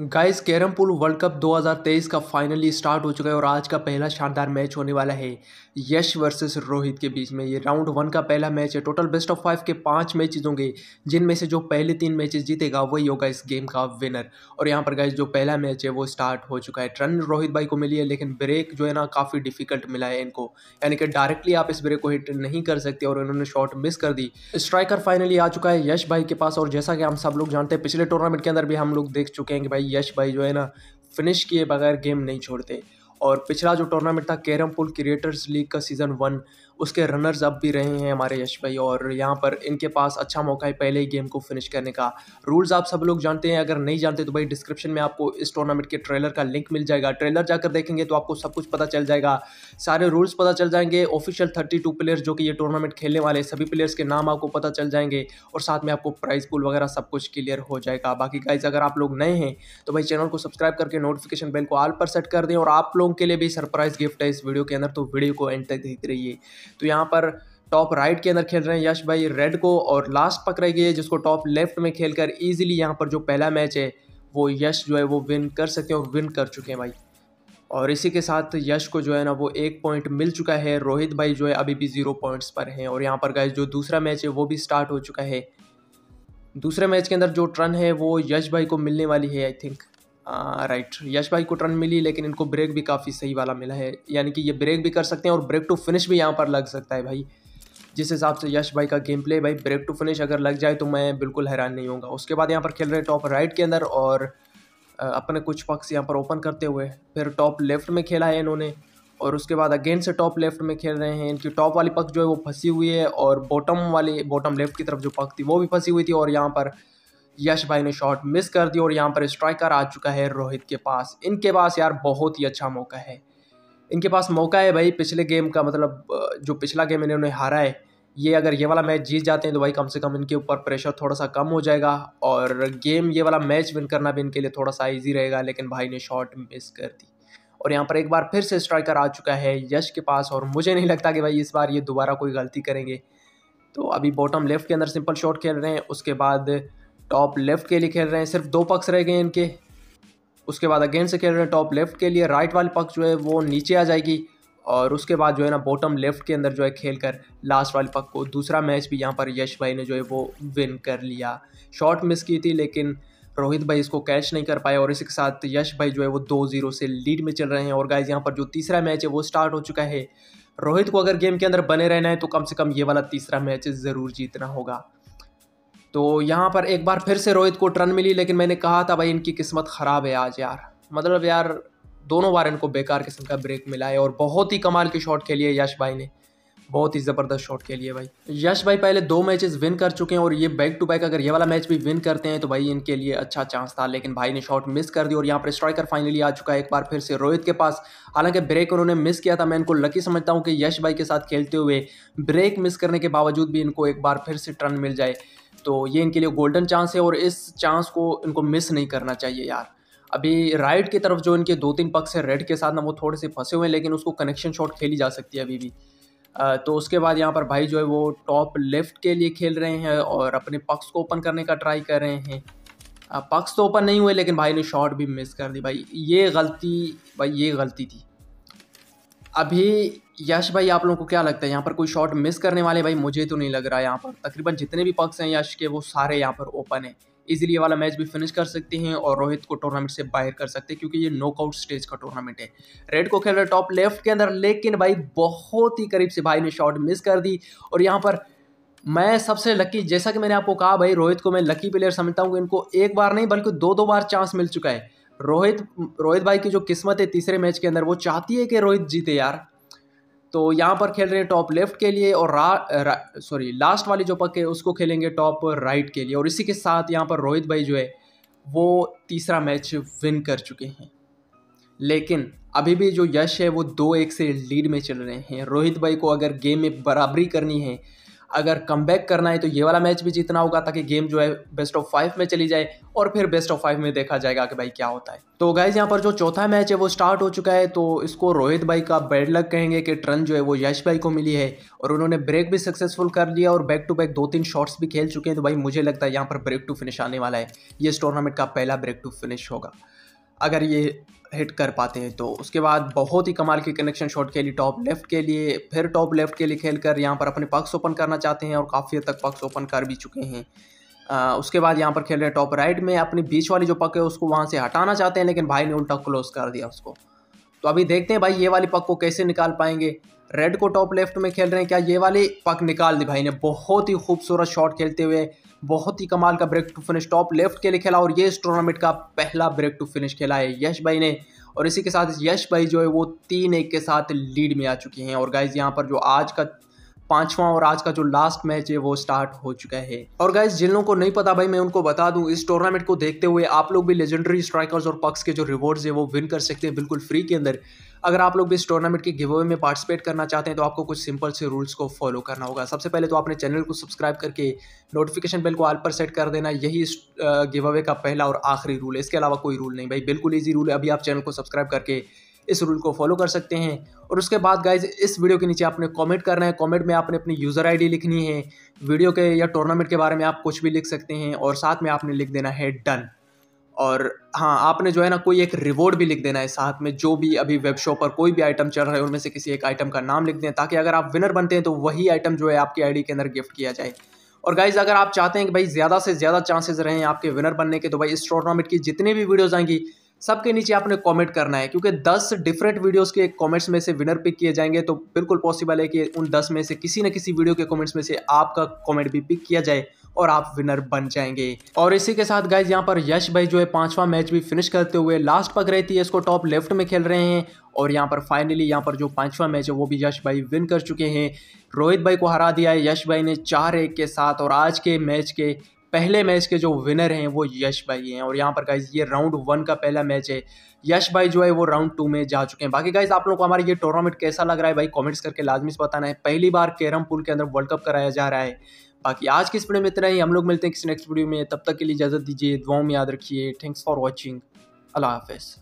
guys carrom pool world cup 2023 का finally start हो चुका है और आज का पहला शानदार मैच होने वाला है यश वर्सेस रोहित के बीच में ये राउंड वन का पहला मैच है टोटल बेस्ट ऑफ फाइव के पांच मैचेज होंगे जिनमें से जो पहले तीन मैचेस जीतेगा वही होगा इस गेम का विनर और यहाँ पर गाइस जो पहला मैच है वो स्टार्ट हो चुका है रन रोहित भाई को मिली है लेकिन ब्रेक जो है ना काफ़ी डिफिकल्ट मिला है इनको यानी कि डायरेक्टली आप इस ब्रेक को हिट नहीं कर सकते और इन्होंने शॉट मिस कर दी स्ट्राइकर फाइनली आ चुका है यश भाई के पास और जैसा कि हम सब लोग जानते हैं पिछले टूर्नामेंट के अंदर भी हम लोग देख चुके हैं कि भाई भाई यश भाई जो है ना फिनिश किए बगैर गेम नहीं छोड़ते और पिछला जो टूर्नामेंट था कैरम पुल क्रिएटर्स लीग का सीज़न वन उसके रनर्स अप भी रहे हैं हमारे यश भाई और यहाँ पर इनके पास अच्छा मौका है पहले ही गेम को फिनिश करने का रूल्स आप सब लोग जानते हैं अगर नहीं जानते तो भाई डिस्क्रिप्शन में आपको इस टूर्नामेंट के ट्रेलर का लिंक मिल जाएगा ट्रेलर जाकर देखेंगे तो आपको सब कुछ पता चल जाएगा सारे रूल्स पता चल जाएंगे ऑफिशियल थर्टी टू प्लेयर्स जो कि ये टूर्नामेंट खेलने वाले सभी प्लेयर्स के नाम आपको पता चल जाएंगे और साथ में आपको प्राइज पुल वगैरह सब कुछ क्लियर हो जाएगा बाकी गाइज अगर आप लोग नए हैं तो भाई चैनल को सब्सक्राइब करके नोटिफिकेशन बेल को आल पर सेट कर दें और आप लोगों के लिए भी सरप्राइज गिफ्ट है इस वीडियो के अंदर तो वीडियो को एंड तक देखते रहिए तो यहाँ पर टॉप राइट के अंदर खेल रहे हैं यश भाई रेड को और लास्ट पकड़े गए जिसको टॉप लेफ्ट में खेल कर ईजिली यहाँ पर जो पहला मैच है वो यश जो है वो विन कर सकते हैं और विन कर चुके हैं भाई और इसी के साथ यश को जो है ना वो एक पॉइंट मिल चुका है रोहित भाई जो है अभी भी ज़ीरो पॉइंट्स पर हैं और यहाँ पर गए जो दूसरा मैच है वो भी स्टार्ट हो चुका है दूसरे मैच के अंदर जो ट्रन है वो यश भाई को मिलने वाली है आई थिंक राइट यश भाई को रन मिली लेकिन इनको ब्रेक भी काफ़ी सही वाला मिला है यानी कि ये ब्रेक भी कर सकते हैं और ब्रेक टू फिनिश भी यहाँ पर लग सकता है भाई जिस हिसाब से यश भाई का गेम प्ले भाई ब्रेक टू फिनिश अगर लग जाए तो मैं बिल्कुल हैरान नहीं होऊंगा उसके बाद यहाँ पर खेल रहे टॉप राइट के अंदर और अपने कुछ पक्स यहाँ पर ओपन करते हुए फिर टॉप लेफ्ट में खेला है इन्होंने और उसके बाद अगेन से टॉप लेफ्ट में खेल रहे हैं इनकी टॉप वाली पक जो है वो फंसी हुई है और बॉटम वाली बॉटम लेफ्ट की तरफ जो पक थी वो भी फंसी हुई थी और यहाँ पर यश भाई ने शॉट मिस कर दी और यहाँ पर स्ट्राइकर आ चुका है रोहित के पास इनके पास यार बहुत ही अच्छा मौका है इनके पास मौका है भाई पिछले गेम का मतलब जो पिछला गेम इन्होंने हारा है ये अगर ये वाला मैच जीत जाते हैं तो भाई कम से कम इनके ऊपर प्रेशर थोड़ा सा कम हो जाएगा और गेम ये वाला मैच विन करना भी इनके लिए थोड़ा सा ईजी रहेगा लेकिन भाई ने शॉट मिस कर दी और यहाँ पर एक बार फिर से स्ट्राइकर आ चुका है यश के पास और मुझे नहीं लगता कि भाई इस बार ये दोबारा कोई गलती करेंगे तो अभी बॉटम लेफ्ट के अंदर सिंपल शॉट खेल रहे हैं उसके बाद टॉप लेफ्ट के लिए खेल रहे हैं सिर्फ दो पक्ष रह गए इनके उसके बाद अगेन से खेल रहे हैं टॉप लेफ्ट के लिए राइट वाली पक्ष जो है वो नीचे आ जाएगी और उसके बाद जो है ना बॉटम लेफ्ट के अंदर जो है खेल कर लास्ट वाले पक को दूसरा मैच भी यहाँ पर यश भाई ने जो है वो विन कर लिया शॉट मिस की थी लेकिन रोहित भाई इसको कैच नहीं कर पाए और इसी के साथ यश भाई जो है वो दो जीरो से लीड में चल रहे हैं और गाइज यहाँ पर जो तीसरा मैच है वो स्टार्ट हो चुका है रोहित को अगर गेम के अंदर बने रहना है तो कम से कम ये वाला तीसरा मैच ज़रूर जीतना होगा तो यहाँ पर एक बार फिर से रोहित को टर्न मिली लेकिन मैंने कहा था भाई इनकी किस्मत ख़राब है आज यार मतलब यार दोनों बार इनको बेकार किस्म का ब्रेक मिला है और बहुत ही कमाल के शॉट खेलिए यश भाई ने बहुत ही ज़बरदस्त शॉट खेलिए भाई यश भाई पहले दो मैचेस विन कर चुके हैं और ये बैक टू बैक अगर ये वाला मैच भी विन करते हैं तो भाई इनके लिए अच्छा चांस था लेकिन भाई ने शॉट मिस कर दी और यहाँ पर स्ट्राइकर फाइनली आ चुका है एक बार फिर से रोहित के पास हालांकि ब्रेक उन्होंने मिस किया था मैं इनको लकी समझता हूँ कि यश भाई के साथ खेलते हुए ब्रेक मिस करने के बावजूद भी इनको एक बार फिर से टर्न मिल जाए तो ये इनके लिए गोल्डन चांस है और इस चांस को इनको मिस नहीं करना चाहिए यार अभी राइट की तरफ जो इनके दो तीन पक्स हैं रेड के साथ ना वो थोड़े से फंसे हुए हैं लेकिन उसको कनेक्शन शॉट खेली जा सकती है अभी भी तो उसके बाद यहाँ पर भाई जो है वो टॉप लेफ्ट के लिए खेल रहे हैं और अपने पक्स को ओपन करने का ट्राई कर रहे हैं पक्स तो ओपन नहीं हुए लेकिन भाई ने शॉट भी मिस कर दी भाई ये गलती भाई ये गलती थी अभी यश भाई आप लोगों को क्या लगता है यहाँ पर कोई शॉट मिस करने वाले भाई मुझे तो नहीं लग रहा है यहाँ पर तकरीबन जितने भी पक्ष हैं यश के वो सारे यहाँ पर ओपन हैं इजीली वाला मैच भी फिनिश कर सकते हैं और रोहित को टूर्नामेंट से बाहर कर सकते हैं क्योंकि ये नॉकआउट स्टेज का टूर्नामेंट है रेड को खेल रहा टॉप लेफ्ट के अंदर लेकिन भाई बहुत ही करीब से भाई ने शॉट मिस कर दी और यहाँ पर मैं सबसे लकी जैसा कि मैंने आपको कहा भाई रोहित को मैं लकी प्लेयर समझता हूँ इनको एक बार नहीं बल्कि दो दो बार चांस मिल चुका है रोहित रोहित भाई की जो किस्मत है तीसरे मैच के अंदर वो चाहती है कि रोहित जीते यार तो यहाँ पर खेल रहे हैं टॉप लेफ्ट के लिए और रा, रा सॉरी लास्ट वाली जो पक है उसको खेलेंगे टॉप राइट के लिए और इसी के साथ यहाँ पर रोहित भाई जो है वो तीसरा मैच विन कर चुके हैं लेकिन अभी भी जो यश है वो दो एक से लीड में चल रहे हैं रोहित भाई को अगर गेम में बराबरी करनी है अगर कम करना है तो ये वाला मैच भी जीतना होगा ताकि गेम जो है बेस्ट ऑफ फाइव में चली जाए और फिर बेस्ट ऑफ फाइव में देखा जाएगा कि भाई क्या होता है तो गाइज यहाँ पर जो चौथा मैच है वो स्टार्ट हो चुका है तो इसको रोहित भाई का बैड लक कहेंगे कि ट्रन जो है वो यश भाई को मिली है और उन्होंने ब्रेक भी सक्सेसफुल कर लिया और बैक टू बैक दो तीन शॉट्स भी खेल चुके हैं तो भाई मुझे लगता है यहाँ पर ब्रेक टू फिनिश आने वाला है ये इस टूर्नामेंट का पहला ब्रेक टू फिनिश होगा अगर ये हिट कर पाते हैं तो उसके बाद बहुत ही कमाल की कनेक्शन शॉट खेली टॉप लेफ्ट के लिए फिर टॉप लेफ्ट के लिए खेल कर यहाँ पर अपने पक्स ओपन करना चाहते हैं और काफ़ी हद तक पक्स ओपन कर भी चुके हैं आ, उसके बाद यहाँ पर खेल रहे हैं टॉप राइट में अपनी बीच वाली जो पक है उसको वहाँ से हटाना चाहते हैं लेकिन भाई ने उल्टा क्लोज कर दिया उसको तो अभी देखते हैं भाई ये वाली पक को कैसे निकाल पाएंगे रेड को टॉप लेफ्ट में खेल रहे हैं क्या ये वाले पक निकाल दी भाई ने बहुत ही खूबसूरत शॉट खेलते हुए बहुत ही कमाल का break to finish top left के लिए खेला और ये इस टूर्नामेंट का पहला ब्रेक टू फिनिश खेला है यश भाई ने और इसी के साथ यश भाई जो है वो तीन एक के साथ लीड में आ चुके हैं और गाइज यहाँ पर जो आज का पांचवा और आज का जो लास्ट मैच है वो स्टार्ट हो चुका है और गाइज जिन लोगों को नहीं पता भाई मैं उनको बता दूं इस टूर्नामेंट को देखते हुए आप लोग भी लेजेंडरी स्ट्राइकर्स और पक्स के जो रिवॉर्ड्स है वो विन कर सकते हैं बिल्कुल फ्री के अंदर अगर आप लोग भी इस टूर्नामेंट के गिव अवे में पार्टिसिपेट करना चाहते हैं तो आपको कुछ सिंपल से रूल्स को फॉलो करना होगा सबसे पहले तो आपने चैनल को सब्सक्राइब करके नोटिफिकेशन बेल को आल पर सेट कर देना यही इस गिव अवे का पहला और आखिरी रूल है इसके अलावा कोई रूल नहीं भाई बिल्कुल ईजी रूल है अभी आप चैनल को सब्सक्राइब करके इस रूल को फॉलो कर सकते हैं और उसके बाद गाइज इस वीडियो के नीचे आपने कमेंट करना है कमेंट में आपने अपनी यूज़र आईडी लिखनी है वीडियो के या टूर्नामेंट के बारे में आप कुछ भी लिख सकते हैं और साथ में आपने लिख देना है डन और हाँ आपने जो है ना कोई एक रिवॉर्ड भी लिख देना है साथ में जो भी अभी वेब शॉप पर कोई भी आइटम चल रहा है उनमें से किसी एक आइटम का नाम लिख दें ताकि अगर आप विनर बनते हैं तो वही आइटम जो है आपकी आईडी के अंदर गिफ्ट किया जाए और गाइज अगर आप चाहते हैं कि भाई ज़्यादा से ज़्यादा चांसेस रहें आपके विनर बनने के तो भाई इस टूर्नामेंट की जितनी भी वीडियोज़ आएंगी सबके नीचे आपने कमेंट करना है क्योंकि 10 डिफरेंट वीडियोस के कमेंट्स में से विनर पिक किए जाएंगे तो बिल्कुल पॉसिबल है कि उन 10 में से किसी न किसी वीडियो के कमेंट्स में से आपका कमेंट भी पिक किया जाए और आप विनर बन जाएंगे और इसी के साथ गाइज यहाँ पर यश भाई जो है पांचवा मैच भी फिनिश करते हुए लास्ट पक रही थी इसको टॉप लेफ्ट में खेल रहे हैं और यहाँ पर फाइनली यहाँ पर जो पांचवा मैच है वो भी यश भाई विन कर चुके हैं रोहित भाई को हरा दिया है यश भाई ने चार एक के साथ और आज के मैच के पहले मैच के जो विनर हैं वो यश भाई हैं और यहाँ पर गाइज ये राउंड वन का पहला मैच है यश भाई जो है वो राउंड टू में जा चुके हैं बाकी गाइज आप लोग को हमारा ये टूर्नामेंट कैसा लग रहा है भाई कॉमेंट्स करके लाजमी से बताना है पहली बार कैरम पुल के अंदर वर्ल्ड कप कराया जा रहा है बाकी आज की इस वीडियो में इतना ही हम लोग मिलते हैं किसी नेक्स्ट वीडियो में तब तक के लिए इजाज़त दीजिए दुआओं में याद रखिए थैंक्स फॉर वॉचिंग अल्लाह हाफिज़